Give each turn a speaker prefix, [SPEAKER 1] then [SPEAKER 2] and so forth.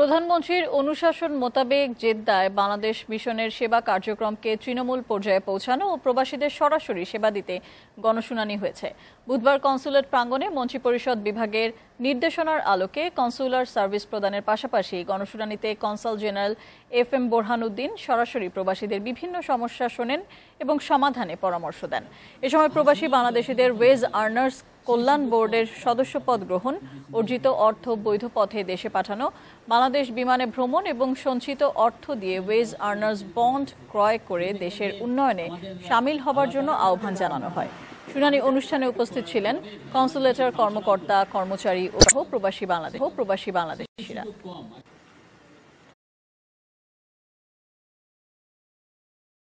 [SPEAKER 1] প্রধানমন্ত্রীর অনুশাসন মোতাবেক জেদ্দায় বাংলাদেশ মিশনের সেবা কার্যক্রমকে তৃণমূল পর্যায়ে পৌঁছানো ও প্রবাসীদের সরাসরি সেবা দিতে গণশুনানি হয়েছে বুধবার কনসুলেট প্রাঙ্গণে মন্ত্রিপরিষদ বিভাগের নির্দেশনার আলোকে কনসুলার সার্ভিস প্রদানের পাশাপাশি গণশুনানিতে consul general F M Borhanuddin সরাসরি প্রবাসীদের বিভিন্ন সমস্যা শোনেন এবং সমাধানে পরামর্শ দেন এ সময় প্রবাসী বাংলাদেশিদের ওয়েজ আর্নার্স কল্যাণ বোর্ডের সদস্যপদ গ্রহণ অর্জিত অর্থ বৈধ পথে দেশে পাঠানো বাংলাদেশ বিমানে ভ্রমণ এবং সঞ্চিত অর্থ দিয়ে ওয়েজ আর্নার্স বন্ড ক্রয় করে দেশের উন্নয়নে সামিল হবার জন্য আহ্বান জানানো হয় শুনানি অনুষ্ঠানে উপস্থিত ছিলেন কনসুলেটর কর্মকর্তা কর্মচারী ও প্রবাসী বাংলাদেশ প্রবাসী বাংলাদেশিরা